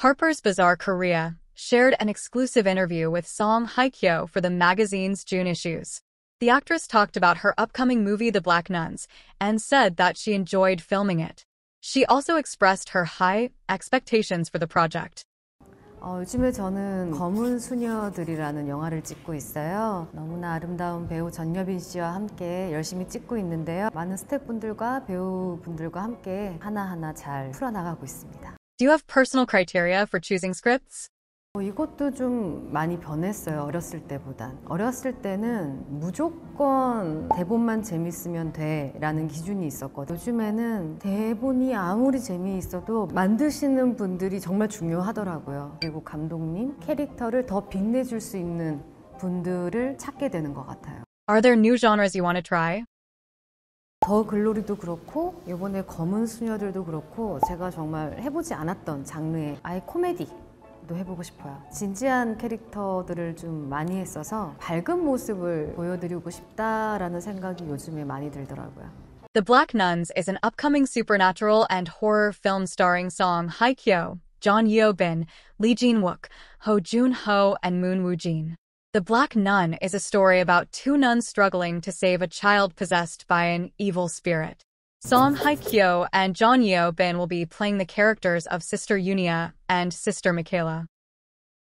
Harper's Bazaar Korea shared an exclusive interview with Song Haikyo for the magazine's June issues. The actress talked about her upcoming movie The Black Nuns and said that she enjoyed filming it. She also expressed her high expectations for the project. 어, 요즘에 저는 검은 수녀들이라는 영화를 찍고 있어요. 너무나 아름다운 배우 전여빈 씨와 함께 열심히 찍고 있는데요. 많은 스태프분들과 배우분들과 함께 하나하나 잘 풀어나가고 있습니다. Do you have personal criteria for choosing scripts? 어, 이것도 좀 많이 변했어요. 어렸을 때보단. 어렸을 때는 무조건 대본만 재밌으면 돼 라는 기준이 있었거든요. 요즘에는 대본이 아무리 재미있어도 만드시는 분들이 정말 중요하더라고요. 그리고 감독님 캐릭터를 더 빛내줄 수 있는 분들을 찾게 되는 것 같아요. Are there new genres you want to try? 더 글로리도 그렇고 이번에 검은 수녀들도 그렇고 제가 정말 해보지 않았던 장르의 아예 코미디도 해보고 싶어요 진지한 캐릭터들을 좀 많이 했어서 밝은 모습을 보여드리고 싶다라는 생각이 요즘에 많이 들더라고요 The Black Nuns is an upcoming supernatural and horror film starring Song Haikyo, John Yeo Bin, Lee Jin Wook, Ho Jun Ho, and Moon Woo Jin. The Black Nun is a story about two nuns struggling to save a child possessed by an evil spirit. Song Haikyo and John Yeo Bin will be playing the characters of Sister Yunia and Sister Michaela.